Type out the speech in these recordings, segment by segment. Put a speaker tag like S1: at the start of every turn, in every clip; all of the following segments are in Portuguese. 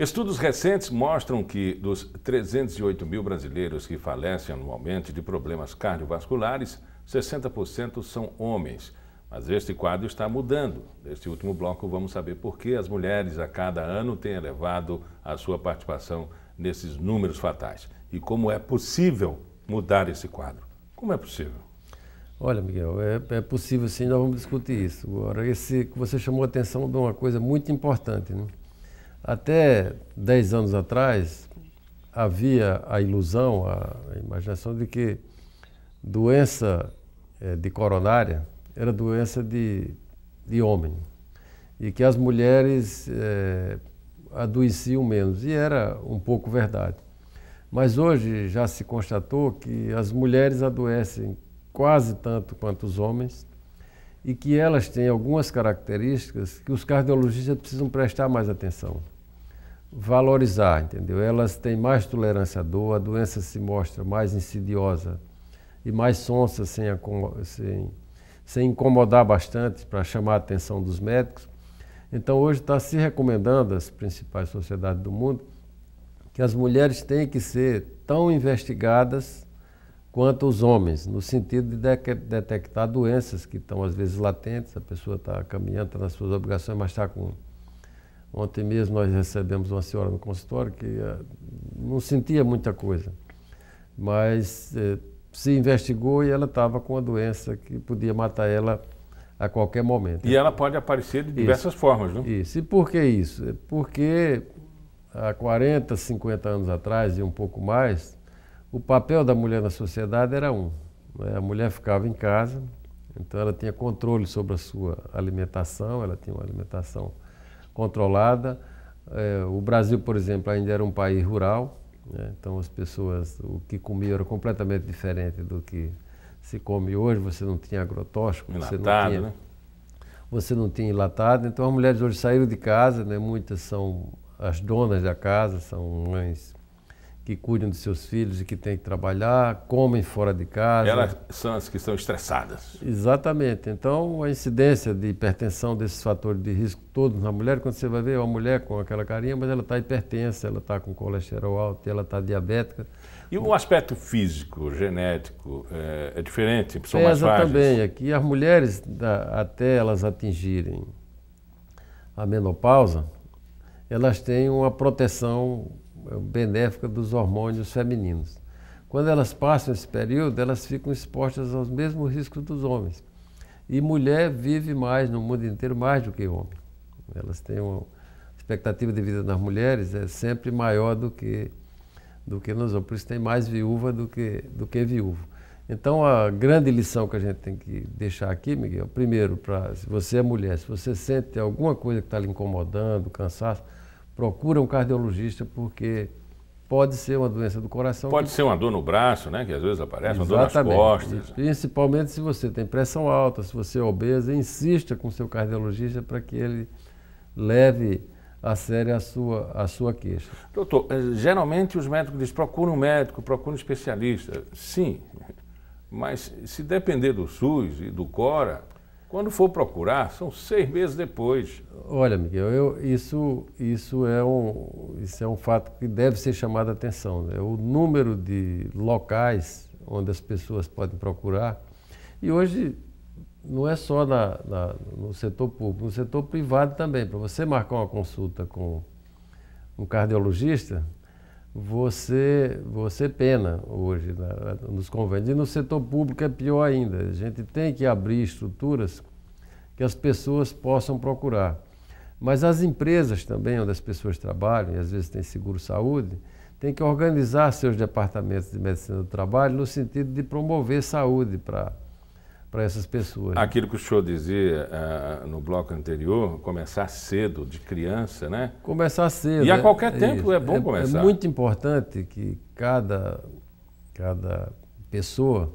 S1: Estudos recentes mostram que dos 308 mil brasileiros que falecem anualmente de problemas cardiovasculares, 60% são homens. Mas este quadro está mudando. Neste último bloco, vamos saber por que as mulheres a cada ano têm elevado a sua participação nesses números fatais e como é possível mudar esse quadro. Como é possível?
S2: Olha, Miguel, é, é possível sim, nós vamos discutir isso. Agora, esse que você chamou a atenção de uma coisa muito importante, né? Até 10 anos atrás, havia a ilusão, a imaginação de que doença eh, de coronária era doença de, de homem e que as mulheres é, adoeciam menos. E era um pouco verdade. Mas hoje já se constatou que as mulheres adoecem quase tanto quanto os homens e que elas têm algumas características que os cardiologistas precisam prestar mais atenção. Valorizar, entendeu? Elas têm mais tolerância à dor, a doença se mostra mais insidiosa e mais sonsa, sem, sem, sem incomodar bastante para chamar a atenção dos médicos. Então, hoje está se recomendando às principais sociedades do mundo que as mulheres têm que ser tão investigadas quanto os homens, no sentido de, de detectar doenças que estão às vezes latentes, a pessoa está caminhando, está nas suas obrigações, mas está com. Ontem mesmo nós recebemos uma senhora no consultório que uh, não sentia muita coisa, mas uh, se investigou e ela estava com uma doença que podia matar ela a qualquer momento.
S1: E ela pode aparecer de diversas
S2: isso, formas, não? Isso. E por que isso? É porque há 40, 50 anos atrás e um pouco mais, o papel da mulher na sociedade era um. Né? A mulher ficava em casa, então ela tinha controle sobre a sua alimentação, ela tinha uma alimentação controlada. É, o Brasil, por exemplo, ainda era um país rural, né? então as pessoas, o que comiam era completamente diferente do que se come hoje. Você não tinha agrotóxico, você não tinha, né? você não tinha enlatado. Então as mulheres hoje saíram de casa, né? muitas são as donas da casa, são mães que cuidam de seus filhos e que têm que trabalhar, comem fora de casa. Elas
S1: são as que estão estressadas.
S2: Exatamente. Então, a incidência de hipertensão desses fatores de risco todos na mulher, quando você vai ver uma mulher com aquela carinha, mas ela está hipertensa, ela está com colesterol alto, ela está diabética.
S1: E o aspecto
S2: físico,
S1: genético, é, é diferente? São Pesa mais frágeis. também.
S2: Aqui é as mulheres, até elas atingirem a menopausa, elas têm uma proteção é benéfica dos hormônios femininos. Quando elas passam esse período, elas ficam expostas aos mesmos riscos dos homens. E mulher vive mais no mundo inteiro, mais do que homem. Elas têm uma expectativa de vida nas mulheres é sempre maior do que do que nos homens. Por isso tem mais viúva do que, do que viúvo. Então a grande lição que a gente tem que deixar aqui, Miguel, primeiro, pra, se você é mulher, se você sente alguma coisa que está lhe incomodando, cansaço, procura um cardiologista porque pode ser uma doença do coração. Pode ser
S1: uma dor no braço, né? Que às vezes aparece, Exatamente. uma dor nas costas.
S2: E, principalmente se você tem pressão alta, se você é obesa, insista com seu cardiologista para que ele leve a sério a sua, a sua queixa.
S1: Doutor, eh, geralmente os médicos dizem, procura um médico, procura um especialista. Sim, mas se depender do SUS e do CORA, quando for procurar, são seis meses depois.
S2: Olha, Miguel, eu, isso, isso, é um, isso é um fato que deve ser chamado a atenção. Né? O número de locais onde as pessoas podem procurar. E hoje não é só na, na, no setor público, no setor privado também. Para você marcar uma consulta com um cardiologista, você, você pena hoje na, nos convênios. E no setor público é pior ainda. A gente tem que abrir estruturas que as pessoas possam procurar. Mas as empresas também, onde as pessoas trabalham, e às vezes tem seguro-saúde, tem que organizar seus departamentos de medicina do trabalho no sentido de promover saúde para para essas pessoas. Né?
S1: Aquilo que o senhor dizia uh, no bloco anterior, começar cedo, de criança, né? Começar cedo. E a né? qualquer é, tempo é, é bom é, é começar. É muito
S2: importante que cada, cada pessoa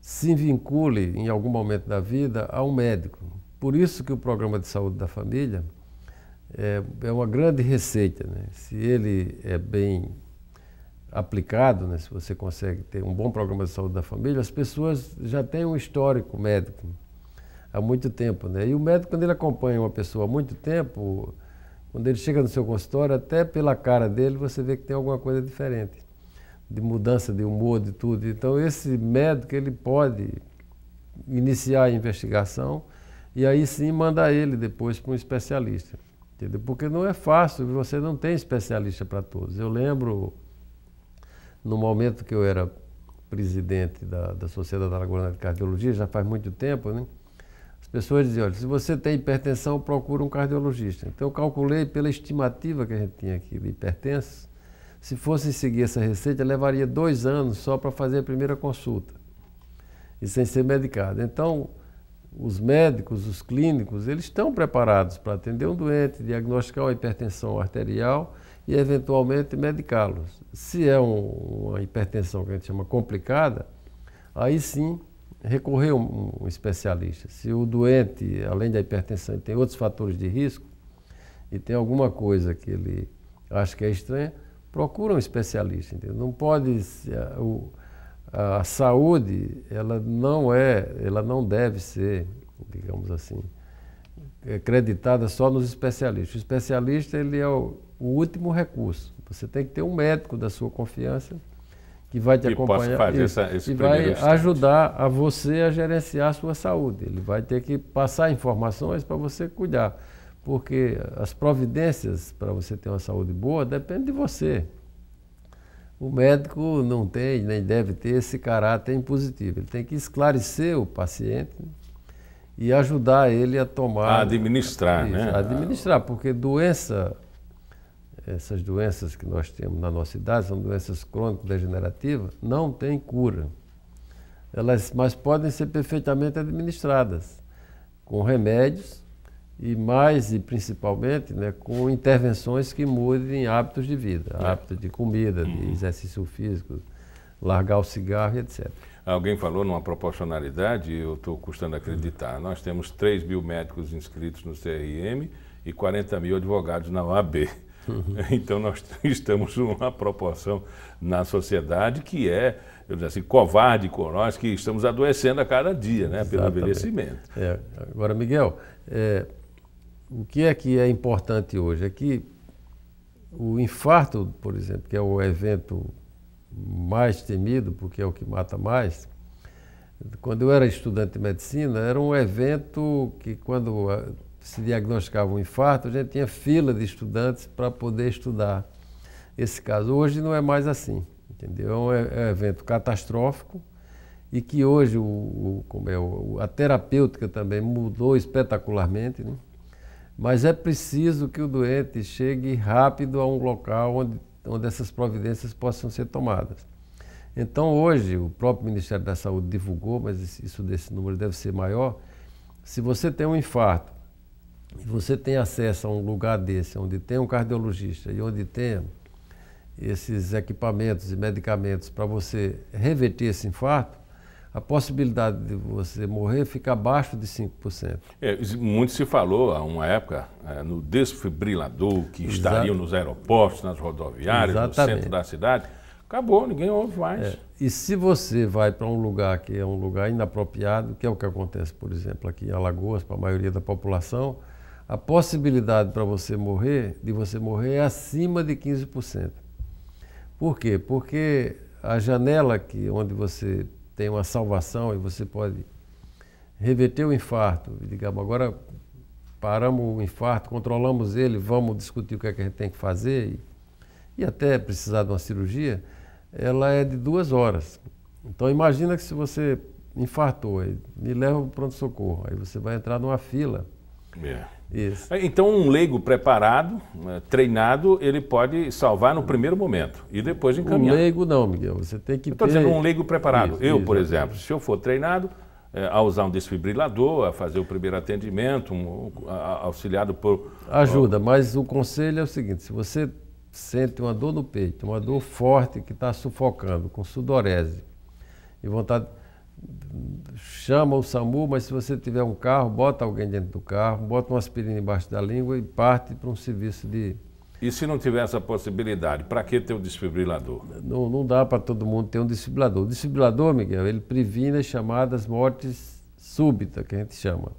S2: se vincule em algum momento da vida a um médico. Por isso que o programa de saúde da família é, é uma grande receita. Né? Se ele é bem aplicado, né, se você consegue ter um bom programa de saúde da família, as pessoas já têm um histórico médico há muito tempo. Né? E o médico, quando ele acompanha uma pessoa há muito tempo, quando ele chega no seu consultório, até pela cara dele você vê que tem alguma coisa diferente, de mudança de humor, de tudo. Então, esse médico ele pode iniciar a investigação e aí sim mandar ele depois para um especialista. Entendeu? Porque não é fácil, você não tem especialista para todos. Eu lembro no momento que eu era presidente da, da Sociedade de Cardiologia, já faz muito tempo, né? As pessoas diziam, olha, se você tem hipertensão, procura um cardiologista. Então eu calculei pela estimativa que a gente tinha aqui de hipertensos, se fosse seguir essa receita, levaria dois anos só para fazer a primeira consulta. E sem ser medicado. Então, os médicos, os clínicos, eles estão preparados para atender um doente, diagnosticar uma hipertensão arterial e eventualmente medicá-los. Se é um, uma hipertensão que a gente chama complicada, aí sim recorrer a um, um especialista. Se o doente, além da hipertensão, tem outros fatores de risco e tem alguma coisa que ele acha que é estranha, procura um especialista. Entendeu? Não pode ser, eh, o, a saúde, ela não é, ela não deve ser, digamos assim, creditada só nos especialistas. O especialista ele é o, o, último recurso. Você tem que ter um médico da sua confiança que vai te que acompanhar fazer isso, essa, esse e vai instante. ajudar a você a gerenciar a sua saúde. Ele vai ter que passar informações para você cuidar, porque as providências para você ter uma saúde boa depende de você. O médico não tem nem deve ter esse caráter impositivo. Ele tem que esclarecer o paciente e ajudar ele a tomar. A administrar, isso, né? A administrar, porque doença, essas doenças que nós temos na nossa idade, são doenças crônico-degenerativas, não tem cura. Elas, mas podem ser perfeitamente administradas com remédios e mais e principalmente né, com intervenções que mudem hábitos de vida, é. hábitos de comida, de uhum. exercício físico, largar o cigarro, etc. Alguém falou numa
S1: proporcionalidade, eu estou custando acreditar. Nós temos 3 mil médicos inscritos no CRM e 40 mil advogados na OAB. Uhum. Então, nós estamos numa proporção na sociedade que é, eu diria assim, covarde com nós, que estamos adoecendo a cada dia, né, pelo envelhecimento.
S2: É. Agora, Miguel, é, o que é que é importante hoje? É que o infarto, por exemplo, que é o evento mais temido, porque é o que mata mais, quando eu era estudante de medicina, era um evento que, quando ah, se diagnosticava um infarto, a gente tinha fila de estudantes para poder estudar esse caso. Hoje não é mais assim, entendeu? É um é, é evento catastrófico e que hoje o, o como é, a terapêutica também mudou espetacularmente, né? mas é preciso que o doente chegue rápido a um local onde onde então, essas providências possam ser tomadas. Então, hoje, o próprio Ministério da Saúde divulgou, mas isso desse número deve ser maior. Se você tem um infarto e você tem acesso a um lugar desse, onde tem um cardiologista e onde tem esses equipamentos e medicamentos para você reverter esse infarto, a possibilidade de você morrer fica abaixo de 5%.
S1: É, muito se falou há uma época é, no desfibrilador que estaria estariam nos aeroportos, nas rodoviárias, Exatamente. no centro da cidade. Acabou, ninguém ouve mais. É.
S2: E se você vai para um lugar que é um lugar inapropriado, que é o que acontece, por exemplo, aqui em Alagoas, para a maioria da população, a possibilidade para você morrer, de você morrer é acima de 15%. Por quê? Porque a janela que, onde você tem uma salvação e você pode reverter o infarto. Digamos, agora paramos o infarto, controlamos ele, vamos discutir o que, é que a gente tem que fazer e, e até precisar de uma cirurgia, ela é de duas horas. Então imagina que se você infartou, me leva para o pronto-socorro, aí você vai entrar numa fila é. Isso.
S1: Então, um leigo preparado, eh, treinado, ele pode salvar no primeiro momento e depois encaminhar. Um
S2: leigo não, Miguel. Você tem que Estou ter... dizendo um leigo preparado. Isso, eu, isso, por é. exemplo,
S1: se eu for treinado é, a usar um desfibrilador, a fazer o primeiro
S2: atendimento, um, a, auxiliado por... Ajuda, mas o conselho é o seguinte, se você sente uma dor no peito, uma dor forte que está sufocando, com sudorese e vontade chama o SAMU, mas se você tiver um carro, bota alguém dentro do carro, bota uma aspirina embaixo da língua e parte para um serviço de. E se não
S1: tiver essa possibilidade, para que ter um desfibrilador?
S2: Não, não dá para todo mundo ter um desfibrilador. O desfibrilador, Miguel, ele previne as chamadas mortes súbitas, que a gente chama.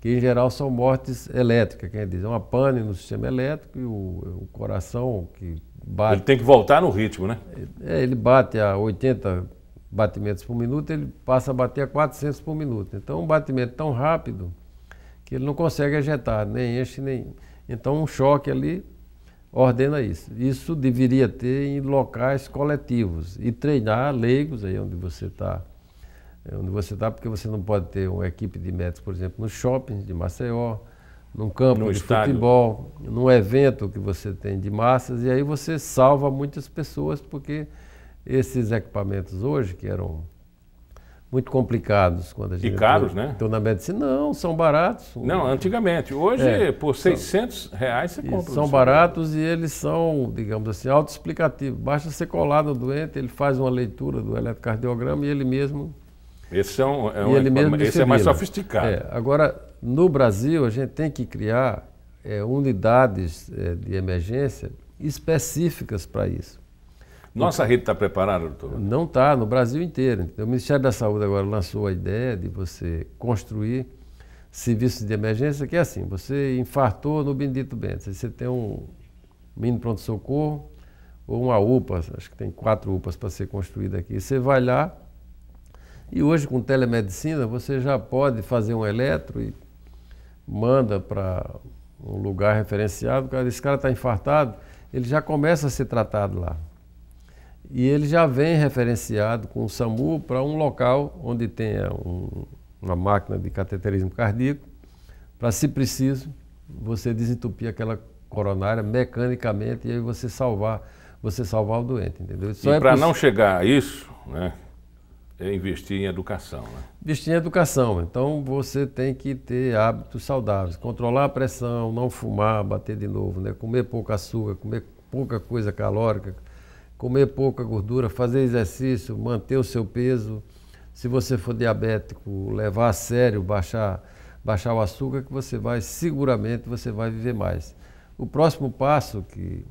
S2: Que em geral são mortes elétricas, quem diz. É uma pane no sistema elétrico e o, o coração que bate. Ele tem que voltar no ritmo, né? É, ele bate a 80 batimentos por minuto, ele passa a bater a 400 por minuto. Então, um batimento tão rápido que ele não consegue ejetar, nem enche, nem. Então, um choque ali ordena isso. Isso deveria ter em locais coletivos e treinar leigos aí onde você está. É, onde você está, porque você não pode ter uma equipe de médicos, por exemplo, no shopping de Maceió, num campo no de estádio. futebol, num evento que você tem de massas, e aí você salva muitas pessoas, porque esses equipamentos hoje, que eram muito complicados quando a gente. E caros, foi, né? Então na medicina, não, são baratos. Não, antigamente. Hoje, é, por 600 são, reais você compra. São baratos e eles são, digamos assim, autoexplicativos. Basta você colar no doente, ele faz uma leitura do eletrocardiograma e ele mesmo. Esse, são, é, é um, ele mesmo esse é mais sofisticado. É, agora, no Brasil, a gente tem que criar é, unidades é, de emergência específicas para isso. Nossa rede está preparada, doutor? Não está, no Brasil inteiro. O Ministério da Saúde agora lançou a ideia de você construir serviços de emergência, que é assim, você infartou no Bendito Bento, você tem um mini pronto-socorro ou uma UPA, acho que tem quatro UPAs para ser construída aqui. Você vai lá e hoje com telemedicina você já pode fazer um eletro e manda para um lugar referenciado, esse cara está infartado, ele já começa a ser tratado lá e ele já vem referenciado com o SAMU para um local onde tenha um, uma máquina de cateterismo cardíaco, para, se preciso, você desentupir aquela coronária mecanicamente e aí você salvar, você salvar o doente, entendeu? Só e é para não
S1: chegar a isso, né, é investir em educação, né?
S2: Investir em educação. Então você tem que ter hábitos saudáveis, controlar a pressão, não fumar, bater de novo, né? Comer pouco açúcar, comer pouca coisa calórica, comer pouca gordura, fazer exercício, manter o seu peso. Se você for diabético, levar a sério, baixar, baixar o açúcar, que você vai, seguramente, você vai viver mais. O próximo passo que,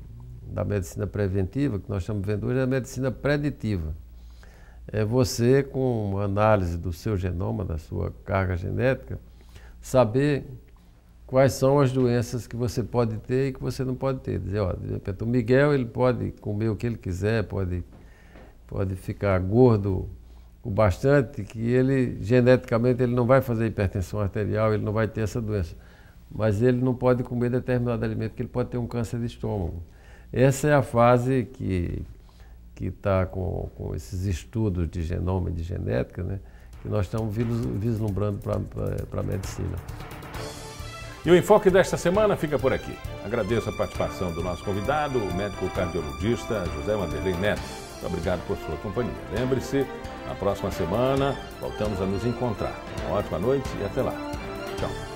S2: da medicina preventiva, que nós estamos vendo hoje, é a medicina preditiva. É você, com análise do seu genoma, da sua carga genética, saber quais são as doenças que você pode ter e que você não pode ter. Dizer, ó, de repente, o Miguel ele pode comer o que ele quiser, pode, pode ficar gordo o bastante, que ele geneticamente ele não vai fazer hipertensão arterial, ele não vai ter essa doença. Mas ele não pode comer determinado alimento, que ele pode ter um câncer de estômago. Essa é a fase que que está com, com esses estudos de genoma e de genética, né, que nós estamos vislumbrando para a medicina.
S1: E o enfoque desta semana fica por aqui. Agradeço a participação do nosso convidado, o médico cardiologista José Vanderlei Neto. Muito obrigado por sua companhia. Lembre-se, na próxima semana voltamos a nos encontrar. Uma ótima noite e até lá. Tchau.